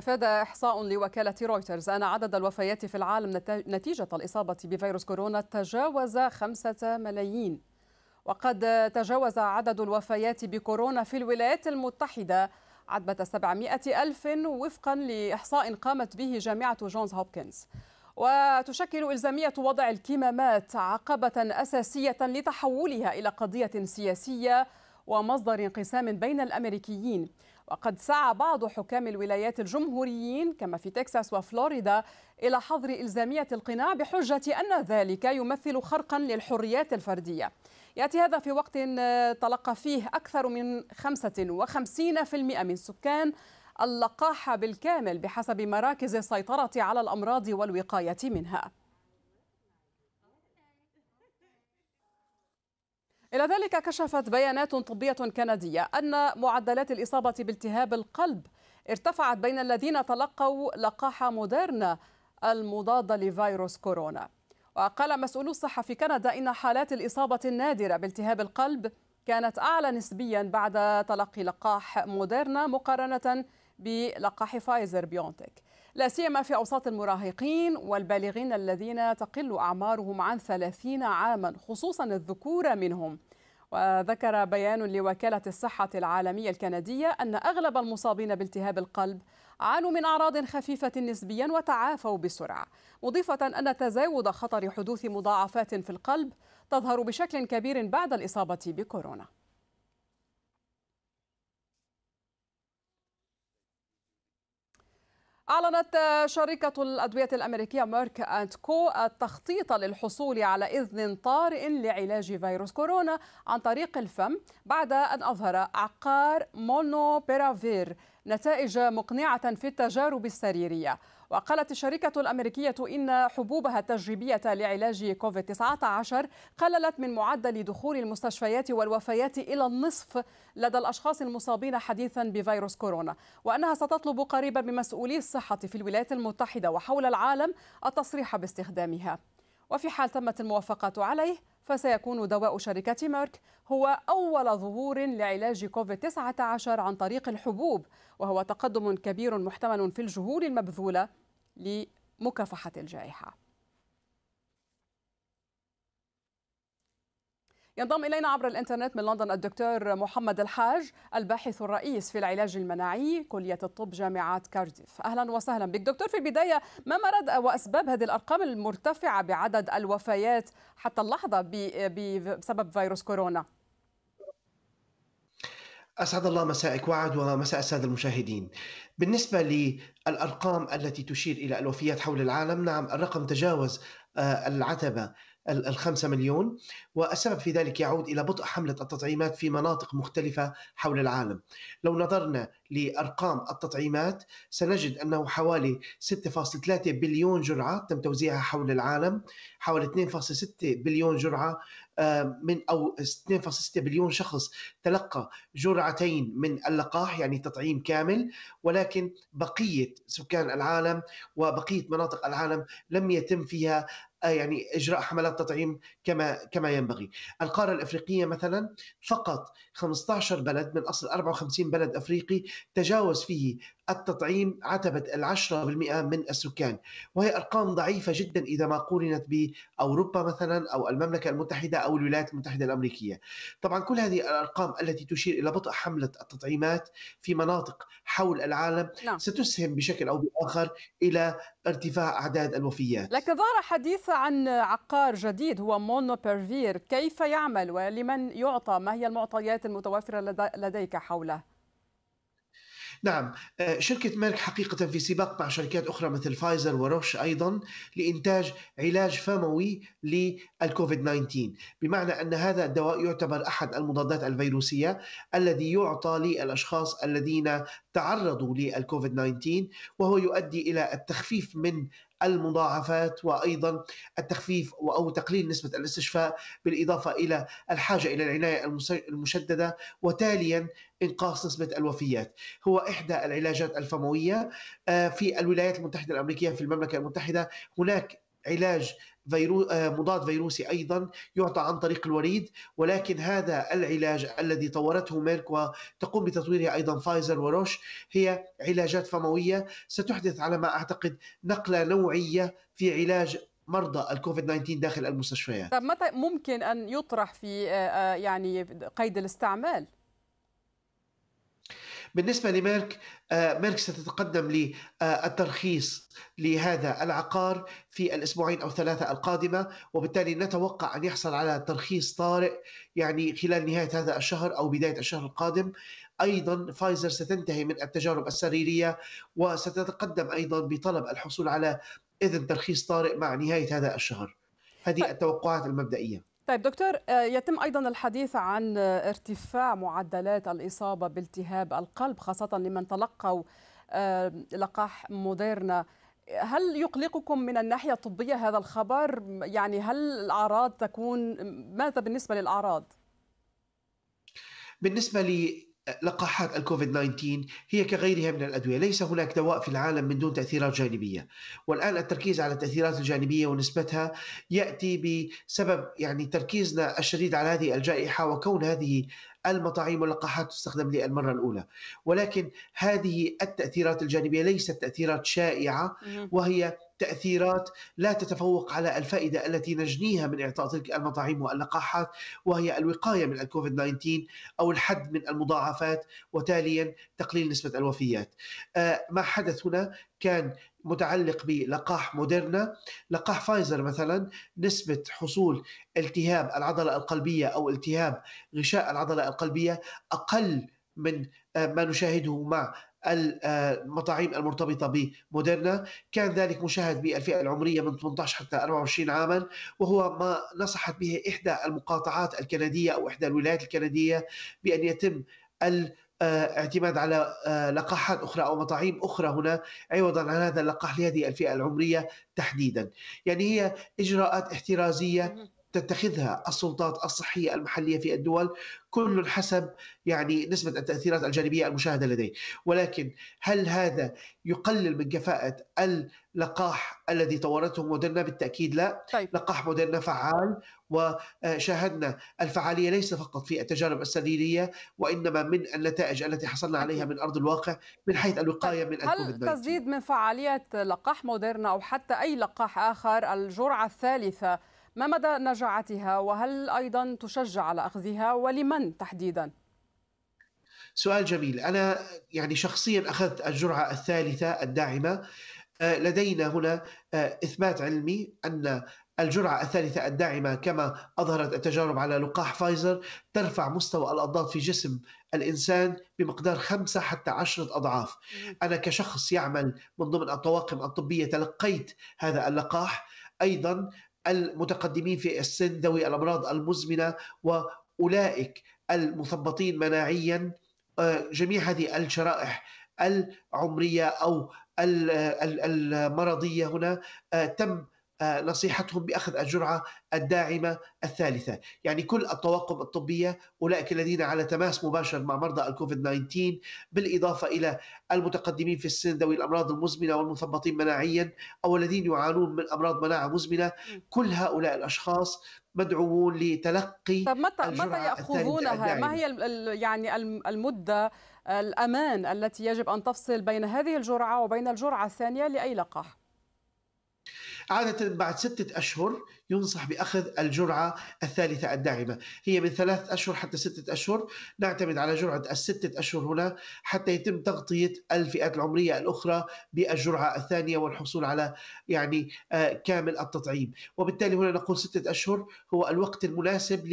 أفاد إحصاء لوكالة رويترز أن عدد الوفيات في العالم نتيجة الإصابة بفيروس كورونا تجاوز خمسة ملايين وقد تجاوز عدد الوفيات بكورونا في الولايات المتحدة عتبة 700 ألف وفقا لإحصاء قامت به جامعة جونز هوبكنز وتشكل إلزامية وضع الكمامات عقبة أساسية لتحولها إلى قضية سياسية ومصدر انقسام بين الأمريكيين وقد سعى بعض حكام الولايات الجمهوريين كما في تكساس وفلوريدا إلى حظر إلزامية القناع بحجة أن ذلك يمثل خرقا للحريات الفردية يأتي هذا في وقت آه، تلقى فيه أكثر من 55% من سكان اللقاح بالكامل بحسب مراكز السيطرة على الأمراض والوقاية منها إلى ذلك كشفت بيانات طبية كندية أن معدلات الإصابة بالتهاب القلب ارتفعت بين الذين تلقوا لقاح موديرنا المضادة لفيروس كورونا وقال مسؤولو الصحة في كندا إن حالات الإصابة النادرة بالتهاب القلب كانت أعلى نسبيا بعد تلقي لقاح موديرنا مقارنة بلقاح فايزر بيونتك لا سيما في أوساط المراهقين والبالغين الذين تقل أعمارهم عن 30 عاما خصوصا الذكور منهم وذكر بيان لوكالة الصحة العالمية الكندية أن أغلب المصابين بالتهاب القلب عانوا من أعراض خفيفة نسبيا وتعافوا بسرعة مضيفة أن تزايد خطر حدوث مضاعفات في القلب تظهر بشكل كبير بعد الإصابة بكورونا أعلنت شركة الأدوية الأمريكية ميرك أند كو التخطيط للحصول على إذن طارئ لعلاج فيروس كورونا عن طريق الفم بعد أن أظهر عقار مونوبيرافير نتائج مقنعة في التجارب السريرية وقالت الشركة الأمريكية إن حبوبها التجريبية لعلاج كوفيد-19 قللت من معدل دخول المستشفيات والوفيات إلى النصف لدى الأشخاص المصابين حديثا بفيروس كورونا وأنها ستطلب قريبا من مسؤولي الصحة في الولايات المتحدة وحول العالم التصريح باستخدامها وفي حال تمت الموافقة عليه فسيكون دواء شركة ميرك هو أول ظهور لعلاج كوفيد-19 عن طريق الحبوب وهو تقدم كبير محتمل في الجهود المبذولة لمكافحة الجائحة ينضم إلينا عبر الإنترنت من لندن الدكتور محمد الحاج الباحث الرئيس في العلاج المناعي كلية الطب جامعة كارديف أهلا وسهلا بك دكتور في البداية ما مرض وأسباب هذه الأرقام المرتفعة بعدد الوفيات حتى اللحظة بسبب فيروس كورونا اسعد الله مسائك وعد ومساء الساده المشاهدين. بالنسبه للارقام التي تشير الى الوفيات حول العالم، نعم الرقم تجاوز آه، العتبه الخمسة مليون والسبب في ذلك يعود إلى بطء حملة التطعيمات في مناطق مختلفة حول العالم لو نظرنا لأرقام التطعيمات سنجد أنه حوالي 6.3 بليون جرعة تم توزيعها حول العالم حوالي 2.6 بليون جرعة آه، من أو 2.6 بليون شخص تلقى جرعتين من اللقاح يعني تطعيم كامل ولكن بقية سكان العالم وبقية مناطق العالم لم يتم فيها آه، يعني اجراء حملات تطعيم كما كما ينبغي. القاره الافريقيه مثلا فقط 15 بلد من اصل 54 بلد افريقي تجاوز فيه التطعيم عتبه ال 10% من السكان، وهي ارقام ضعيفه جدا اذا ما قورنت باوروبا مثلا او المملكه المتحده او الولايات المتحده الامريكيه. طبعا كل هذه الارقام التي تشير الى بطء حمله التطعيمات في مناطق حول العالم لا. نعم. ستسهم بشكل او باخر الى ارتفاع أعداد الوفيات لك ظهر حديث عن عقار جديد هو مونو بيرفير كيف يعمل ولمن يعطى ما هي المعطيات المتوفرة لديك حوله نعم آه، شركة ميرك حقيقة في سباق مع شركات أخرى مثل فايزر وروش أيضا لإنتاج علاج فموي للكوفيد 19 بمعنى أن هذا الدواء يعتبر أحد المضادات الفيروسية الذي يعطى للأشخاص الذين تعرضوا للكوفيد 19 وهو يؤدي إلى التخفيف من المضاعفات وايضا التخفيف او تقليل نسبه الاستشفاء بالاضافه الى الحاجه الى العنايه المشدده وتاليا انقاص نسبه الوفيات هو احدى العلاجات الفمويه آه، في الولايات المتحده الامريكيه في المملكه المتحده هناك علاج فيرو... آه، مضاد فيروسي ايضا يعطى عن طريق الوريد ولكن هذا العلاج الذي طورته ميرك وتقوم بتطويره ايضا فايزر وروش هي علاجات فمويه ستحدث على ما اعتقد نقله نوعيه في علاج مرضى الكوفيد 19 داخل المستشفيات. طب متى ممكن ان يطرح في آه، آه، يعني قيد الاستعمال؟ بالنسبة لميرك آه، ميرك ستتقدم للترخيص لهذا العقار في الأسبوعين أو ثلاثة القادمة وبالتالي نتوقع أن يحصل على ترخيص طارئ يعني خلال نهاية هذا الشهر أو بداية الشهر القادم ايضا فايزر ستنتهي من التجارب السريريه وستتقدم ايضا بطلب الحصول على اذن ترخيص طارئ مع نهايه هذا الشهر. هذه التوقعات المبدئيه. طيب دكتور آه، يتم ايضا الحديث عن آه، ارتفاع معدلات الاصابه بالتهاب القلب خاصه لمن تلقوا آه، لقاح موديرنا هل يقلقكم من الناحيه الطبيه هذا الخبر يعني هل الاعراض تكون ماذا بالنسبه للاعراض بالنسبه لي لقاحات الكوفيد 19 هي كغيرها من الأدوية ليس هناك دواء في العالم من دون تأثيرات جانبية والآن التركيز على التأثيرات الجانبية ونسبتها يأتي بسبب يعني تركيزنا الشديد على هذه الجائحة وكون هذه المطاعيم واللقاحات تستخدم للمرة الأولى ولكن هذه التأثيرات الجانبية ليست تأثيرات شائعة وهي تأثيرات لا تتفوق على الفائدة التي نجنيها من إعطاء تلك المطاعيم واللقاحات وهي الوقاية من الكوفيد 19 أو الحد من المضاعفات وتاليا تقليل نسبة الوفيات آه، ما حدث هنا كان متعلق بلقاح موديرنا لقاح فايزر مثلا نسبة حصول التهاب العضلة القلبية أو التهاب غشاء العضلة القلبية أقل من آه، ما نشاهده مع آه، المطاعيم المرتبطه بموديرنا كان ذلك مشاهد بالفئه العمريه من 18 حتى 24 عاما وهو ما نصحت به احدى المقاطعات الكنديه او احدى الولايات الكنديه بان يتم آه، اعتماد على آه، لقاحات اخرى او مطاعيم اخرى هنا عوضا عن هذا اللقاح لهذه الفئه العمريه تحديدا يعني هي اجراءات احترازيه تتخذها السلطات الصحية المحلية في الدول كل حسب يعني نسبة التأثيرات الجانبية المشاهدة لديه ولكن هل هذا يقلل من كفاءة اللقاح الذي طورته مودرنا بالتأكيد لا طيب. لقاح مودرنا فعال وشاهدنا الفعالية ليس فقط في التجارب السريرية وإنما من النتائج التي حصلنا عليها من أرض الواقع من حيث الوقاية طيب. من الكوفيد هل تزيد من فعالية لقاح مودرنا أو حتى أي لقاح آخر الجرعة الثالثة ما مدى نجاعتها وهل أيضا تشجع على أخذها ولمن تحديدا؟ سؤال جميل أنا يعني شخصيا أخذت الجرعة الثالثة الداعمة آه، لدينا هنا آه، إثبات علمي أن الجرعة الثالثة الداعمة كما أظهرت التجارب على لقاح فايزر ترفع مستوى الأضداد في جسم الإنسان بمقدار خمسة حتى عشرة أضعاف أنا كشخص يعمل من ضمن الطواقم الطبية تلقيت هذا اللقاح أيضا المتقدمين في السن ذوي الامراض المزمنه واولئك المثبطين مناعيا آه، جميع هذه الشرائح العمريه او المرضيه هنا آه، تم آه، نصيحتهم باخذ الجرعه الداعمه الثالثه، يعني كل الطواقم الطبيه اولئك الذين على تماس مباشر مع مرضى الكوفيد 19 بالاضافه الى المتقدمين في السن ذوي الامراض المزمنه والمثبطين مناعيا او الذين يعانون من امراض مناعه مزمنه، كل هؤلاء الاشخاص مدعوون لتلقي طب متى متى ياخذونها؟ ما هي يعني المده الامان التي يجب ان تفصل بين هذه الجرعه وبين الجرعه الثانيه لاي لقاح؟ عادة بعد ستة أشهر ينصح بأخذ الجرعة الثالثة الداعمة هي من ثلاثة أشهر حتى ستة أشهر نعتمد على جرعة الستة أشهر هنا حتى يتم تغطية الفئات العمرية الأخرى بالجرعة الثانية والحصول على يعني آه، كامل التطعيم وبالتالي هنا نقول ستة أشهر هو الوقت المناسب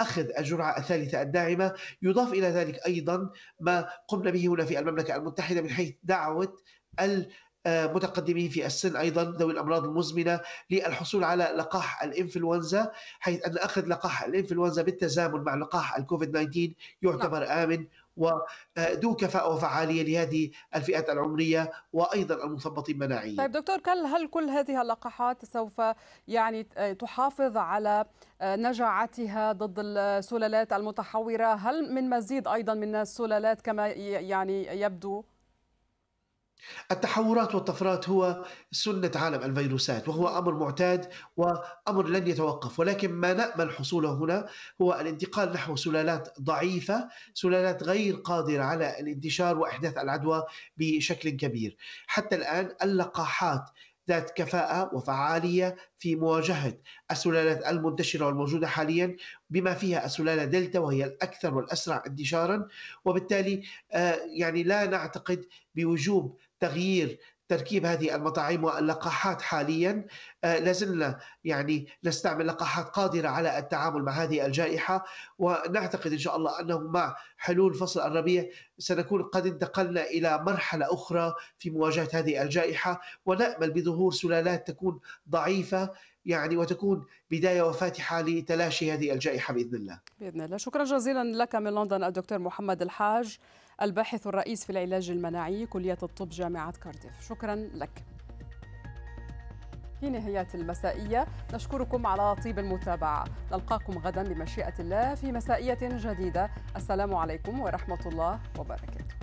لأخذ الجرعة الثالثة الداعمة يضاف إلى ذلك أيضا ما قمنا به هنا في المملكة المتحدة من حيث دعوة آه، متقدمين في السن ايضا ذوي الامراض المزمنه للحصول على لقاح الانفلونزا حيث ان اخذ لقاح الانفلونزا بالتزامن مع لقاح الكوفيد 19 يعتبر نعم. امن وذو آه، كفاءة وفعالية لهذه الفئات العمرية وأيضا المثبطين مناعيا طيب دكتور كل هل كل هذه اللقاحات سوف يعني آه، تحافظ على نجاعتها ضد السلالات المتحورة هل من مزيد أيضا من السلالات كما يعني يبدو؟ التحورات والطفرات هو سنة عالم الفيروسات وهو أمر معتاد وأمر لن يتوقف ولكن ما نأمل حصوله هنا هو الانتقال نحو سلالات ضعيفة سلالات غير قادرة على الانتشار وإحداث العدوى بشكل كبير حتى الآن اللقاحات ذات كفاءة وفعالية في مواجهة السلالات المنتشرة والموجودة حاليا بما فيها السلالة دلتا وهي الأكثر والأسرع انتشارا وبالتالي آه، يعني لا نعتقد بوجوب تغيير تركيب هذه المطاعم واللقاحات حاليا آه، لازلنا يعني نستعمل لقاحات قادرة على التعامل مع هذه الجائحة ونعتقد إن شاء الله أنه مع حلول فصل الربيع سنكون قد انتقلنا إلى مرحلة أخرى في مواجهة هذه الجائحة ونأمل بظهور سلالات تكون ضعيفة يعني وتكون بدايه وفاتحه لتلاشي هذه الجائحه باذن الله. باذن الله، شكرا جزيلا لك من لندن الدكتور محمد الحاج الباحث الرئيس في العلاج المناعي كلية الطب جامعة كارديف شكرا لك في نهاية المسائية نشكركم على طيب المتابعة نلقاكم غدا بمشيئة الله في مسائية جديدة السلام عليكم ورحمة الله وبركاته